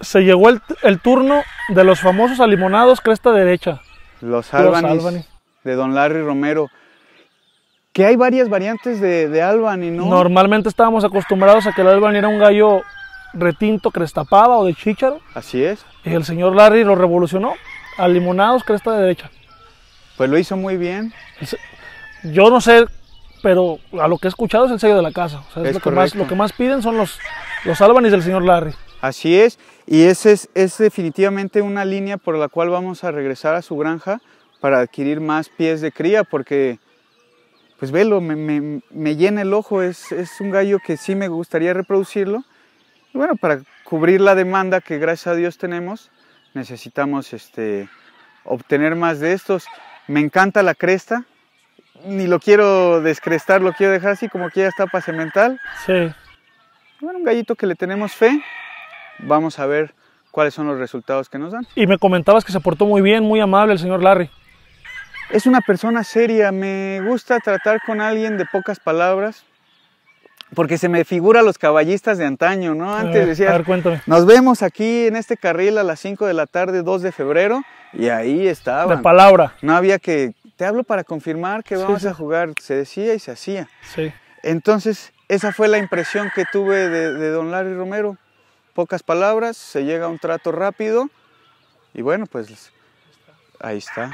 Se llegó el, turno de los famosos alimonados cresta derecha. Los Albanis, de Don Larry Romero. Que hay varias variantes de, de Albany, ¿no? Normalmente estábamos acostumbrados a que el Albany era un gallo retinto crestapada o de chícharo. Así es. Y el señor Larry lo revolucionó. Alimonados cresta derecha. Pues lo hizo muy bien. Yo no sé, pero a lo que he escuchado es el sello de la casa. es, lo, que más, piden son los, los álbumes del señor Larry. Así es, y ese es, definitivamente una línea por la cual vamos a regresar a su granja para adquirir más pies de cría, porque, pues velo, me, llena el ojo, es, es, un gallo que sí me gustaría reproducirlo. Y bueno, para cubrir la demanda que gracias a Dios tenemos, necesitamos este, obtener más de estos. Me encanta la cresta, ni lo quiero descrestar, lo quiero dejar así como que ya está para Sí un gallito que le tenemos fe. Vamos a ver cuáles son los resultados que nos dan. Y me comentabas que se portó muy bien, muy amable el señor Larry. Es una persona seria, me gusta tratar con alguien de pocas palabras, porque se me figura los caballistas de antaño, ¿no? Antes decía, a nos vemos aquí en este carril a las 5 de la tarde, 2 de febrero, y ahí estaba. De palabra. No había que, te hablo para confirmar que vamos a jugar, se decía y se hacía. Sí. Entonces, esa fue la impresión que tuve de, don Larry Romero. Pocas palabras, se llega a un trato rápido y bueno, pues ahí está.